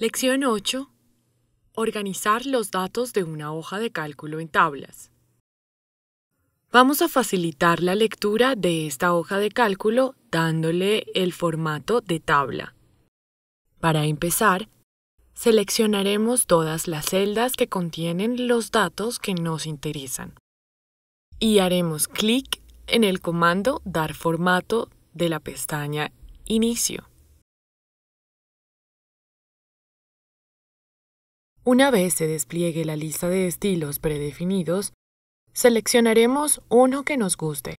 Lección 8. Organizar los datos de una hoja de cálculo en tablas. Vamos a facilitar la lectura de esta hoja de cálculo dándole el formato de tabla. Para empezar, seleccionaremos todas las celdas que contienen los datos que nos interesan y haremos clic en el comando Dar formato de la pestaña Inicio. Una vez se despliegue la lista de estilos predefinidos, seleccionaremos uno que nos guste.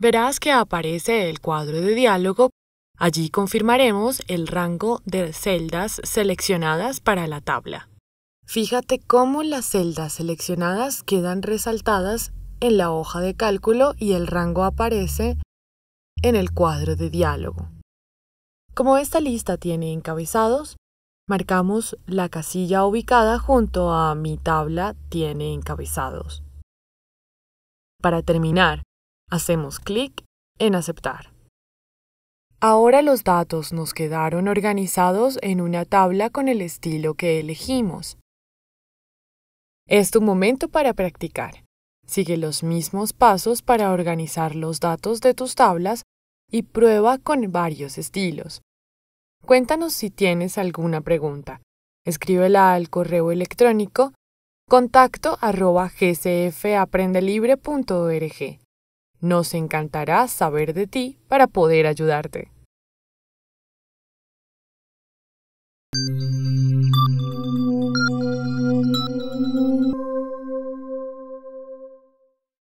Verás que aparece el cuadro de diálogo. Allí confirmaremos el rango de celdas seleccionadas para la tabla. Fíjate cómo las celdas seleccionadas quedan resaltadas en la hoja de cálculo y el rango aparece en el cuadro de diálogo. Como esta lista tiene encabezados, Marcamos la casilla ubicada junto a Mi tabla tiene encabezados. Para terminar, hacemos clic en Aceptar. Ahora los datos nos quedaron organizados en una tabla con el estilo que elegimos. Es tu momento para practicar. Sigue los mismos pasos para organizar los datos de tus tablas y prueba con varios estilos. Cuéntanos si tienes alguna pregunta. Escríbela al correo electrónico contacto arroba gcfaprendelibre.org. Nos encantará saber de ti para poder ayudarte.